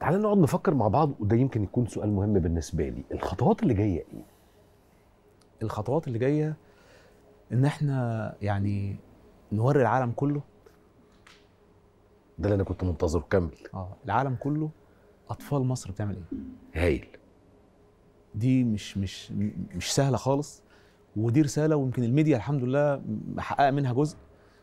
تعالى نقعد نفكر مع بعض وده يمكن يكون سؤال مهم بالنسبه لي الخطوات اللي جايه ايه الخطوات اللي جايه ان احنا يعني نوري العالم كله ده اللي انا كنت منتظره كمل اه العالم كله اطفال مصر بتعمل ايه هايل دي مش مش مش سهله خالص ودي رساله ويمكن الميديا الحمد لله محققه منها جزء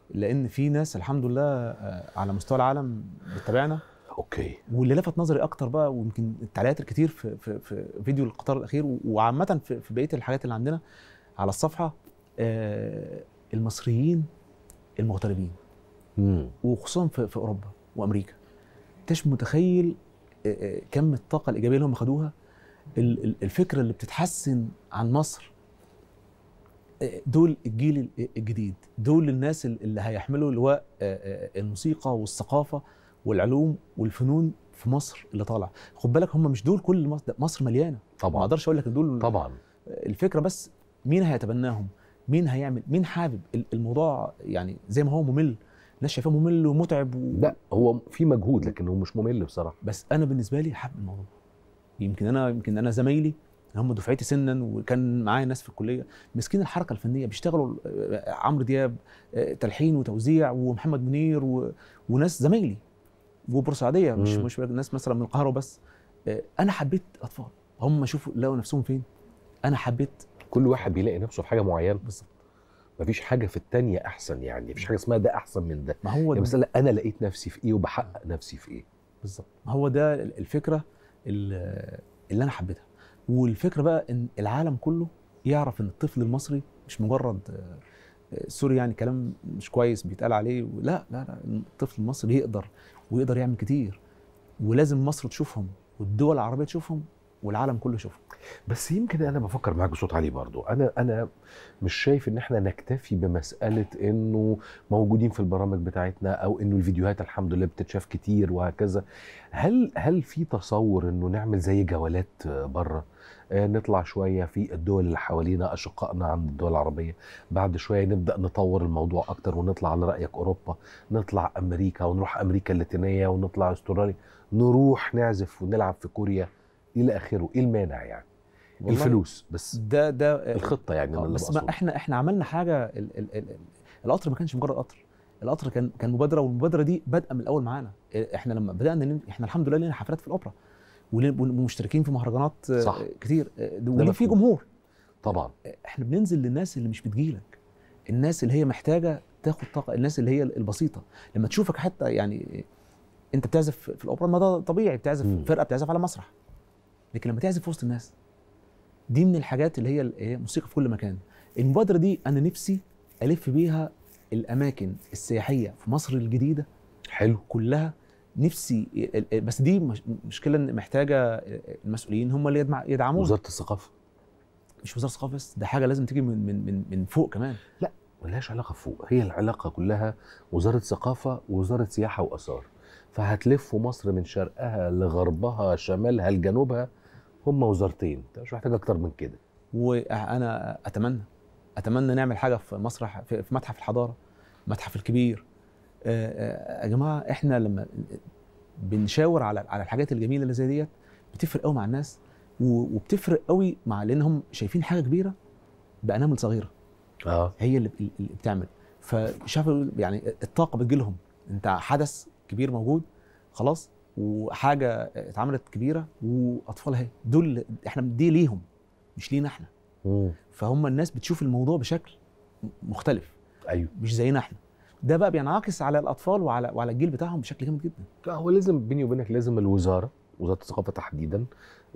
لان في ناس الحمد لله آه، على مستوى العالم بتتابعنا اوكي واللي لفت نظري اكتر بقى ويمكن التعليقات الكتير في في, في فيديو القطار الاخير وعامه في, في بقيه الحاجات اللي عندنا على الصفحه آه المصريين المغتربين مم. وخصوصا في, في اوروبا وامريكا مش متخيل آه،, آه كم الطاقه الايجابيه اللي هم خدوها الفكره اللي بتتحسن عن مصر آه، دول الجيل آه، الجديد دول الناس اللي هيحملوا لواء الموسيقى والثقافه والعلوم والفنون في مصر اللي طالع خد بالك هم مش دول كل مصر, مصر مليانه طبعا ما اقدرش اقول لك دول طبعا الفكره بس مين هيتبناهم مين هيعمل مين حابب الموضوع يعني زي ما هو ممل الناس شايفاه ممل ومتعب و... لا هو في مجهود لكن هو مش ممل بصراحه بس انا بالنسبه لي حابب الموضوع يمكن انا يمكن انا زمايلي هم دفعتي سنا وكان معايا ناس في الكليه مسكين الحركه الفنيه بيشتغلوا آه، عمرو دياب آه، تلحين وتوزيع ومحمد منير و... وناس زمايلي وبورسعيديه مش مم. مش ناس مثلا من القاهره بس آه، انا حبيت اطفال هم شوفوا لقوا نفسهم فين انا حبيت كل واحد بيلاقي نفسه في حاجه معينه بالظبط مفيش حاجه في التانية احسن يعني مفيش حاجه اسمها ده احسن من ده ما هو يعني مثلا انا لقيت نفسي في ايه وبحقق نفسي في ايه بالظبط ما هو ده الفكره اللي انا حبيتها والفكره بقى ان العالم كله يعرف ان الطفل المصري مش مجرد آه، آه، سوري يعني كلام مش كويس بيتقال عليه لا لا لا الطفل المصري يقدر ويقدر يعمل كتير ولازم مصر تشوفهم والدول العربيه تشوفهم والعالم كله شوفه بس يمكن انا بفكر معاك بصوت عالي برضو انا انا مش شايف ان احنا نكتفي بمساله انه موجودين في البرامج بتاعتنا او انه الفيديوهات الحمد لله بتتشاف كتير وهكذا هل هل في تصور انه نعمل زي جولات بره آه، نطلع شويه في الدول اللي حوالينا اشقائنا عند الدول العربيه بعد شويه نبدا نطور الموضوع اكتر ونطلع على رايك اوروبا نطلع امريكا ونروح امريكا اللاتينيه ونطلع استراليا نروح نعزف ونلعب في كوريا الى اخره ايه المانع يعني الفلوس بس ده ده الخطه يعني آه بس ما احنا احنا عملنا حاجه الـ الـ الـ القطر ما كانش مجرد قطر القطر كان كان مبادره والمبادره دي بادئه من الاول معانا إيه، احنا لما بدانا احنا الحمد لله لنا حفلات في الاوبرا ومشتركين في مهرجانات آه، صح. كتير آه، وليه في جمهور طبعا آه، احنا بننزل للناس اللي مش بتجيلك الناس اللي هي محتاجه تاخد طاقه الناس اللي هي البسيطه لما تشوفك حتى يعني انت بتعزف في الاوبرا ما ده طبيعي بتعزف م. فرقه بتعزف على مسرح لكن لما تعزف وسط الناس دي من الحاجات اللي هي الموسيقى في كل مكان المبادره دي انا نفسي الف بيها الاماكن السياحيه في مصر الجديده حلو كلها نفسي بس دي مشكله محتاجه المسؤولين هم اللي يدعموها وزاره الثقافه مش وزاره الثقافه بس ده حاجه لازم تيجي من من من من فوق كمان لا ملهاش علاقه فوق هي العلاقه كلها وزاره ثقافه ووزاره سياحه واثار فهتلف مصر من شرقها لغربها شمالها لجنوبها هم وزارتين مش محتاج اكتر من كده وانا اتمنى اتمنى نعمل حاجه في مسرح في متحف الحضاره المتحف الكبير آه، آه، يا جماعه احنا لما بنشاور على على الحاجات الجميله اللي زي ديت بتفرق قوي مع الناس وبتفرق قوي مع لان هم شايفين حاجه كبيره بانامل صغيره اه هي اللي بتعمل فشافوا يعني الطاقه بتجيلهم انت حدث كبير موجود خلاص وحاجه اتعملت كبيره واطفال دول احنا دي ليهم مش لينا احنا فهم الناس بتشوف الموضوع بشكل مختلف ايوه مش زينا احنا ده بقى بينعكس على الاطفال وعلى وعلى الجيل بتاعهم بشكل جامد جدا هو لازم بيني وبينك لازم الوزاره وزاره الثقافه تحديدا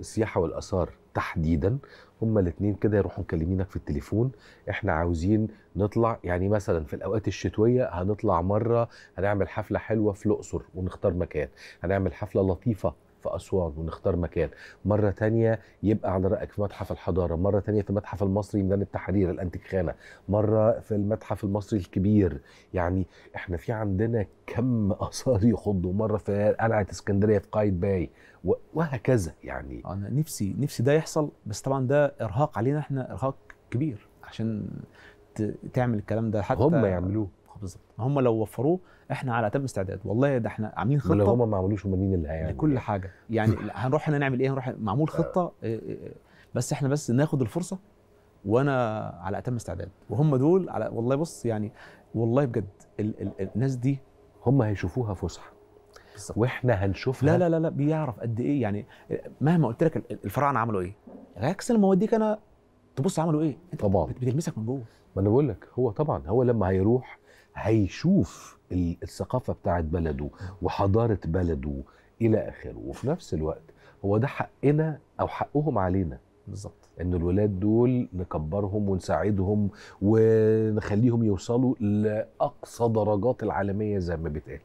السياحه والاثار تحديدا هما الاثنين كده يروحوا مكلمينك في التليفون احنا عاوزين نطلع يعني مثلا في الاوقات الشتويه هنطلع مره هنعمل حفله حلوه في الاقصر ونختار مكان هنعمل حفله لطيفه في أسوان ونختار مكان مرة تانية يبقى على رأيك في متحف الحضارة مرة تانية في المتحف المصري ميدان التحرير الأنتيك خانة مرة في المتحف المصري الكبير يعني احنا في عندنا كم اثار يخضوا مره في قلعه اسكندريه في باي وهكذا يعني انا نفسي نفسي ده يحصل بس طبعا ده ارهاق علينا احنا ارهاق كبير عشان تعمل الكلام ده حتى هم يعملوه بالظبط هم لو وفروه احنا على اتم استعداد والله ده احنا عاملين خطه لو هم ما عملوش هم مين اللي هيعمل لكل حاجه يعني هنروح هنا نعمل ايه هنروح معمول آه. خطه آه، آه، بس احنا بس ناخد الفرصه وانا على اتم استعداد وهم دول على والله بص يعني والله بجد ال ال الناس دي هم هيشوفوها فسحه بالظبط واحنا هنشوفها لا لا لا بيعرف قد ايه يعني مهما قلت لك الفراعنه عملوا ايه عكس لما اوديك انا تبص عملوا ايه انت طبعا بتلمسك من جوه ما انا بقول لك هو طبعا هو لما هيروح هيشوف الثقافه بتاعت بلده وحضاره بلده الى اخره وفي نفس الوقت هو ده حقنا او حقهم علينا بالظبط ان الولاد دول نكبرهم ونساعدهم ونخليهم يوصلوا لاقصى درجات العالميه زي ما بيتقال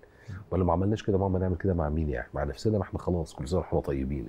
ولا ما عملناش كده ما نعمل كده مع مين يعني مع نفسنا ما احنا خلاص كل سنه واحنا طيبين